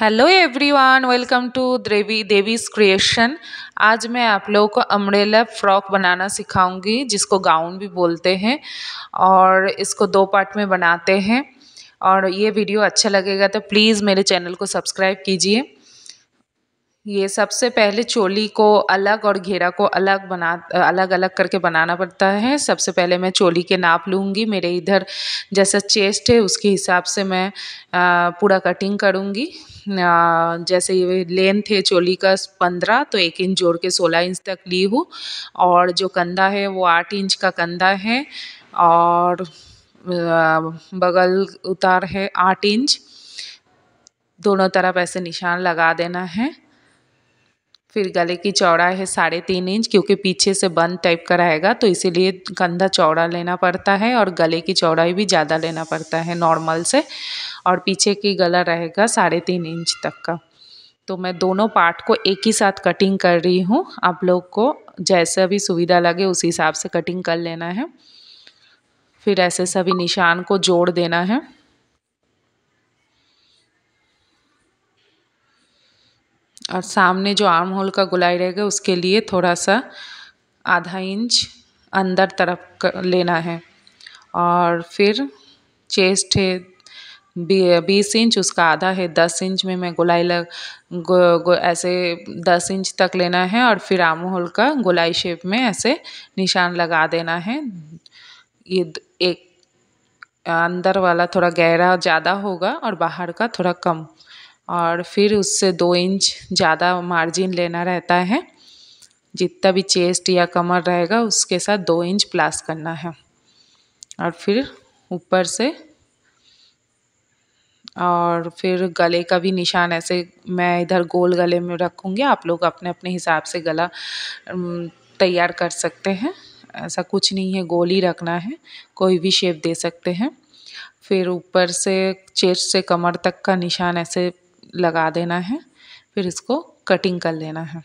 hello everyone welcome to Devi Devi's creation आज मैं आप लोगों को अमरेला फ्रॉक बनाना सिखाऊंगी जिसको गाउन भी बोलते हैं और इसको दो पार्ट में बनाते हैं और ये वीडियो अच्छा लगेगा तो प्लीज़ मेरे चैनल को सब्सक्राइब कीजिए ये सबसे पहले चोली को अलग और घेरा को अलग बना अलग अलग करके बनाना पड़ता है सबसे पहले मैं चोली के नाप लूँगी मेरे इधर जैसा चेस्ट है उसके हिसाब से मैं पूरा कटिंग करूँगी जैसे ये लेंथ है चोली का पंद्रह तो एक इंच जोड़ के सोलह इंच तक ली हूँ और जो कंधा है वो आठ इंच का कंधा है और बगल उतार है आठ इंच दोनों तरफ ऐसे निशान लगा देना है फिर गले की चौड़ाई है साढ़े तीन इंच क्योंकि पीछे से बंद टाइप का रहेगा तो इसीलिए कंधा चौड़ा लेना पड़ता है और गले की चौड़ाई भी ज़्यादा लेना पड़ता है नॉर्मल से और पीछे की गला रहेगा साढ़े तीन इंच तक का तो मैं दोनों पार्ट को एक ही साथ कटिंग कर रही हूँ आप लोग को जैसा भी सुविधा लगे उस हिसाब से कटिंग कर लेना है फिर ऐसे सभी निशान को जोड़ देना है और सामने जो आर्म होल का गुलाई रहेगा उसके लिए थोड़ा सा आधा इंच अंदर तरफ लेना है और फिर चेस्ट है बीस इंच उसका आधा है दस इंच में मैं गुलाई लग गो, गो ऐसे दस इंच तक लेना है और फिर आम होल का गुलाई शेप में ऐसे निशान लगा देना है ये एक अंदर वाला थोड़ा गहरा ज़्यादा होगा और बाहर का थोड़ा कम और फिर उससे दो इंच ज़्यादा मार्जिन लेना रहता है जितना भी चेस्ट या कमर रहेगा उसके साथ दो इंच प्लास करना है और फिर ऊपर से और फिर गले का भी निशान ऐसे मैं इधर गोल गले में रखूँगी आप लोग अपने अपने हिसाब से गला तैयार कर सकते हैं ऐसा कुछ नहीं है गोल ही रखना है कोई भी शेप दे सकते हैं फिर ऊपर से चेस्ट से कमर तक का निशान ऐसे लगा देना है फिर इसको कटिंग कर लेना है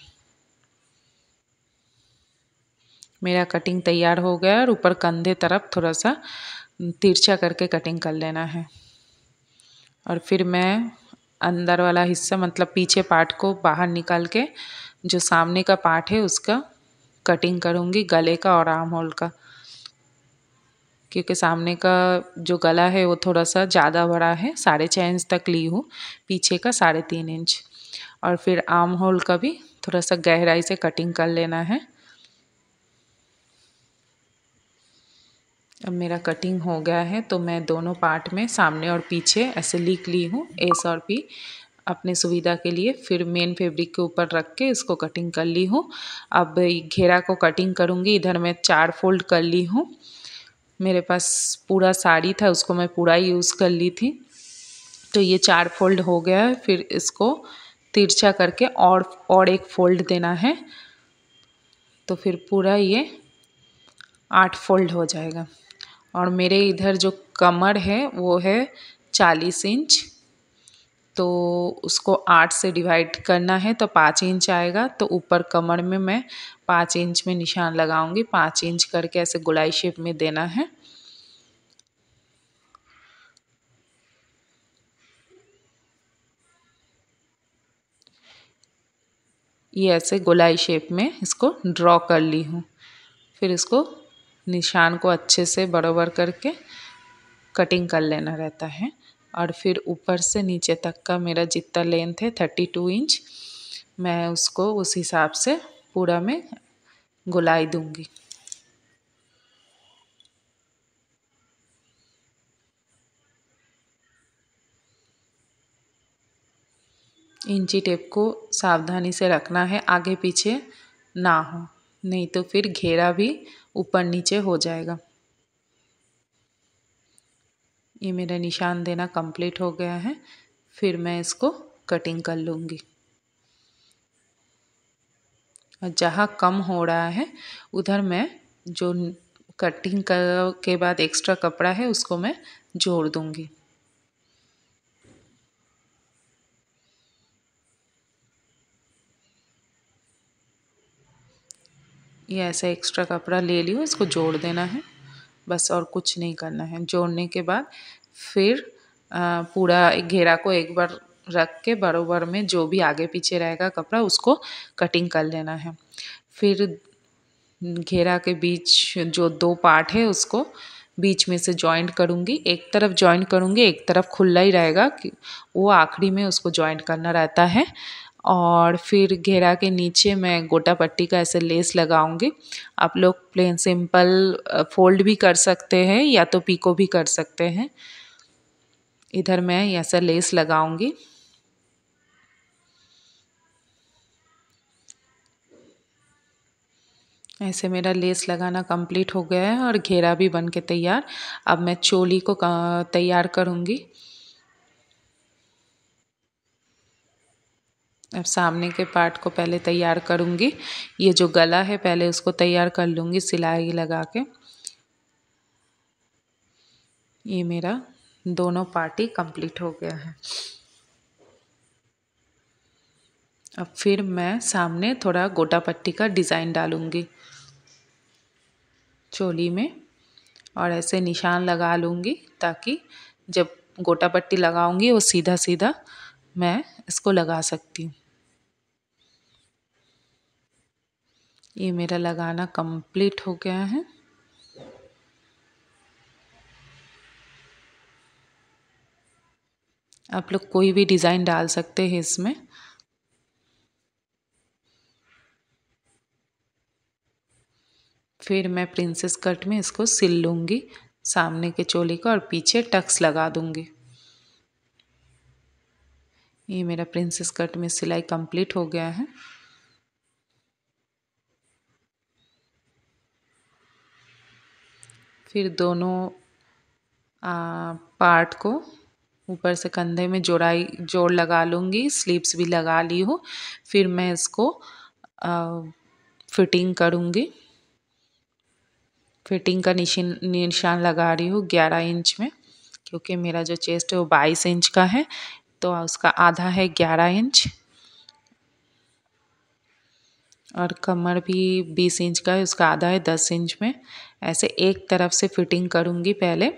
मेरा कटिंग तैयार हो गया और ऊपर कंधे तरफ थोड़ा सा तिरछा करके कटिंग कर लेना है और फिर मैं अंदर वाला हिस्सा मतलब पीछे पार्ट को बाहर निकाल के जो सामने का पार्ट है उसका कटिंग करूँगी गले का और आर्म होल का क्योंकि सामने का जो गला है वो थोड़ा सा ज़्यादा बड़ा है साढ़े छः इंच तक ली हूँ पीछे का साढ़े तीन इंच और फिर आर्म होल का भी थोड़ा सा गहराई से कटिंग कर लेना है अब मेरा कटिंग हो गया है तो मैं दोनों पार्ट में सामने और पीछे ऐसे लिख ली हूँ एस और पी अपने सुविधा के लिए फिर मेन फैब्रिक के ऊपर रख के इसको कटिंग कर ली हूँ अब घेरा को कटिंग करूँगी इधर मैं चार फोल्ड कर ली हूँ मेरे पास पूरा साड़ी था उसको मैं पूरा यूज़ कर ली थी तो ये चार फोल्ड हो गया है फिर इसको तिरछा करके और और एक फोल्ड देना है तो फिर पूरा ये आठ फोल्ड हो जाएगा और मेरे इधर जो कमर है वो है चालीस इंच तो उसको आठ से डिवाइड करना है तो पाँच इंच आएगा तो ऊपर कमर में मैं पाँच इंच में निशान लगाऊंगी पाँच इंच करके ऐसे गुलाई शेप में देना है ये ऐसे गोलाई शेप में इसको ड्रॉ कर ली हूँ फिर इसको निशान को अच्छे से बराबर करके कटिंग कर लेना रहता है और फिर ऊपर से नीचे तक का मेरा जितना लेंथ है थर्टी टू इंच मैं उसको उस हिसाब से पूरा मैं गुलाई दूंगी इंची टेप को सावधानी से रखना है आगे पीछे ना हो नहीं तो फिर घेरा भी ऊपर नीचे हो जाएगा ये मेरा निशान देना कंप्लीट हो गया है फिर मैं इसको कटिंग कर लूँगी और जहाँ कम हो रहा है उधर मैं जो कटिंग कर के बाद एक्स्ट्रा कपड़ा है उसको मैं जोड़ दूँगी ये ऐसा एक्स्ट्रा कपड़ा ले लियो इसको जोड़ देना है बस और कुछ नहीं करना है जोड़ने के बाद फिर पूरा घेरा को एक बार रख के बरोबर में जो भी आगे पीछे रहेगा कपड़ा उसको कटिंग कर लेना है फिर घेरा के बीच जो दो पार्ट है उसको बीच में से जॉइंट करूँगी एक तरफ जॉइंट करूँगी एक तरफ खुला ही रहेगा कि वो आखिरी में उसको जॉइंट करना रहता है और फिर घेरा के नीचे मैं गोटा पट्टी का ऐसे लेस लगाऊंगी आप लोग प्लेन सिंपल फोल्ड भी कर सकते हैं या तो पीको भी कर सकते हैं इधर मैं ऐसा लेस लगाऊंगी ऐसे मेरा लेस लगाना कंप्लीट हो गया है और घेरा भी बन के तैयार अब मैं चोली को तैयार करूँगी अब सामने के पार्ट को पहले तैयार करूँगी ये जो गला है पहले उसको तैयार कर लूँगी सिलाई लगा के ये मेरा दोनों पार्टी कंप्लीट हो गया है अब फिर मैं सामने थोड़ा गोटा पट्टी का डिज़ाइन डालूँगी चोली में और ऐसे निशान लगा लूँगी ताकि जब गोटा पट्टी लगाऊँगी वो सीधा सीधा मैं इसको लगा सकती हूँ ये मेरा लगाना कंप्लीट हो गया है आप लोग कोई भी डिज़ाइन डाल सकते हैं इसमें फिर मैं प्रिंसेस कट में इसको सिल लूँगी सामने के चोली को और पीछे टक्स लगा दूँगी ये मेरा प्रिंसेस कट में सिलाई कंप्लीट हो गया है फिर दोनों आ, पार्ट को ऊपर से कंधे में जोड़ाई जोड़ लगा लूँगी स्लीव्स भी लगा ली हूँ फिर मैं इसको आ, फिटिंग करूँगी फिटिंग का निशान निशान लगा रही हूँ ग्यारह इंच में क्योंकि मेरा जो चेस्ट है वो बाईस इंच का है तो उसका आधा है ग्यारह इंच और कमर भी बीस इंच का है उसका आधा है दस इंच में ऐसे एक तरफ से फिटिंग करूँगी पहले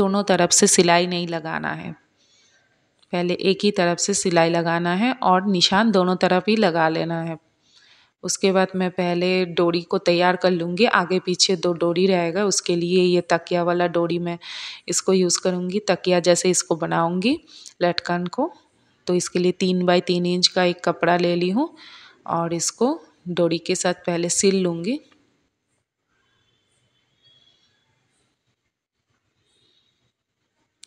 दोनों तरफ से सिलाई नहीं लगाना है पहले एक ही तरफ से सिलाई लगाना है और निशान दोनों तरफ ही लगा लेना है उसके बाद मैं पहले डोरी को तैयार कर लूँगी आगे पीछे दो डोरी रहेगा उसके लिए ये तकिया वाला डोरी मैं इसको यूज़ करूँगी तकिया जैसे इसको बनाऊँगी लटकन को तो इसके लिए तीन बाई तीन इंच का एक कपड़ा ले ली हूँ और इसको डोरी के साथ पहले सिल लूँगी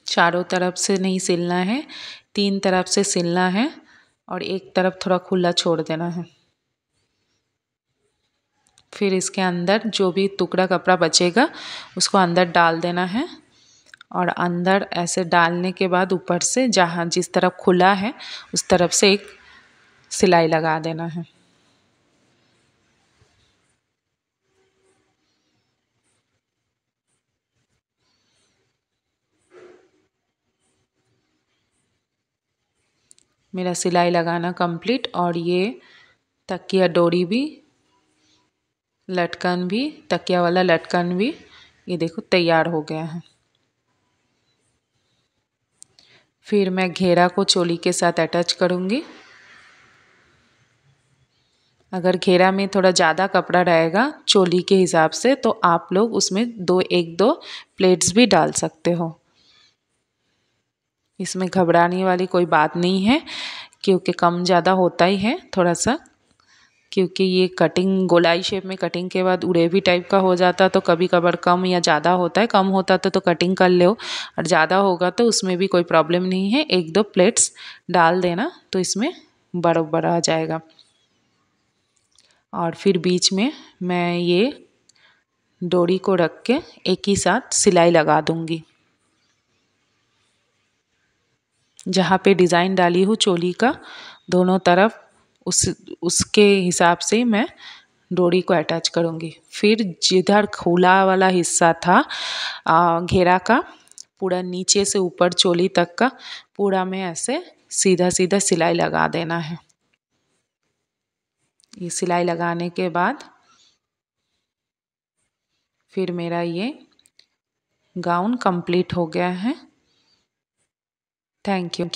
चारों तरफ से नहीं सिलना है तीन तरफ से सिलना है और एक तरफ थोड़ा खुला छोड़ देना है फिर इसके अंदर जो भी टुकड़ा कपड़ा बचेगा उसको अंदर डाल देना है और अंदर ऐसे डालने के बाद ऊपर से जहाँ जिस तरफ खुला है उस तरफ से एक सिलाई लगा देना है मेरा सिलाई लगाना कंप्लीट और ये तकिया डोरी भी लटकन भी तकिया वाला लटकन भी ये देखो तैयार हो गया है फिर मैं घेरा को चोली के साथ अटैच करूँगी अगर घेरा में थोड़ा ज़्यादा कपड़ा रहेगा चोली के हिसाब से तो आप लोग उसमें दो एक दो प्लेट्स भी डाल सकते हो इसमें घबराने वाली कोई बात नहीं है क्योंकि कम ज़्यादा होता ही है थोड़ा सा क्योंकि ये कटिंग गोलाई शेप में कटिंग के बाद उड़ेवी टाइप का हो जाता तो कभी कभार कम या ज़्यादा होता है कम होता तो तो कटिंग कर लो और ज़्यादा होगा तो उसमें भी कोई प्रॉब्लम नहीं है एक दो प्लेट्स डाल देना तो इसमें बराबर आ जाएगा और फिर बीच में मैं ये डोरी को रख के एक ही साथ सिलाई लगा दूँगी जहाँ पे डिज़ाइन डाली हूँ चोली का दोनों तरफ उस उसके हिसाब से मैं डोरी को अटैच करूँगी फिर जिधर खुला वाला हिस्सा था घेरा का पूरा नीचे से ऊपर चोली तक का पूरा में ऐसे सीधा सीधा सिलाई लगा देना है ये सिलाई लगाने के बाद फिर मेरा ये गाउन कंप्लीट हो गया है थैंक यू